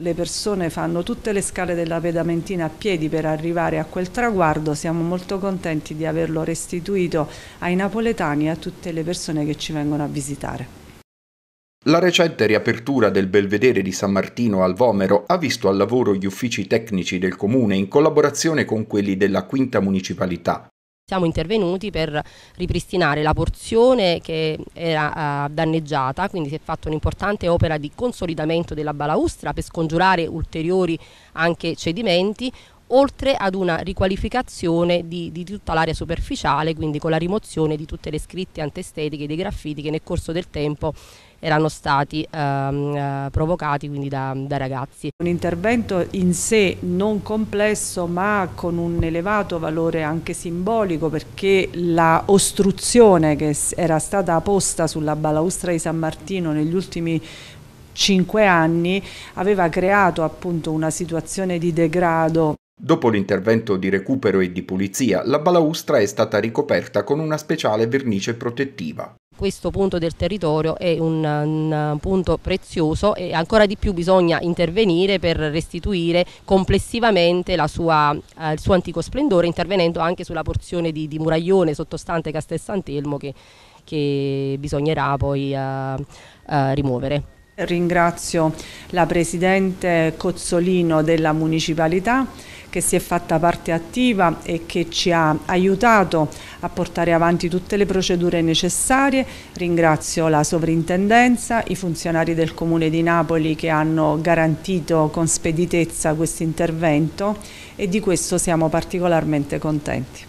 Le persone fanno tutte le scale della Pedamentina a piedi per arrivare a quel traguardo, siamo molto contenti di averlo restituito ai napoletani e a tutte le persone che ci vengono a visitare. La recente riapertura del belvedere di San Martino al Vomero ha visto al lavoro gli uffici tecnici del comune in collaborazione con quelli della quinta municipalità. Siamo intervenuti per ripristinare la porzione che era eh, danneggiata, quindi si è fatta un'importante opera di consolidamento della balaustra per scongiurare ulteriori anche cedimenti, oltre ad una riqualificazione di, di tutta l'area superficiale, quindi con la rimozione di tutte le scritte antestetiche e dei graffiti che nel corso del tempo erano stati ehm, eh, provocati quindi da, da ragazzi. Un intervento in sé non complesso ma con un elevato valore anche simbolico perché la ostruzione che era stata posta sulla balaustra di San Martino negli ultimi cinque anni aveva creato appunto una situazione di degrado. Dopo l'intervento di recupero e di pulizia, la balaustra è stata ricoperta con una speciale vernice protettiva questo punto del territorio è un, un, eh, punto prezioso e ancora di più bisogna intervenire per restituire complessivamente sua, eh, il suo antico splendore intervenendo anche sulla porzione di, di muraglione sottostante Castel Sant'Elmo che, che bisognerà poi eh, eh, rimuovere. Ringrazio la Presidente Cozzolino della Municipalità che si è fatta parte attiva e che ci ha aiutato a portare avanti tutte le procedure necessarie. Ringrazio la Sovrintendenza, i funzionari del Comune di Napoli che hanno garantito con speditezza questo intervento e di questo siamo particolarmente contenti.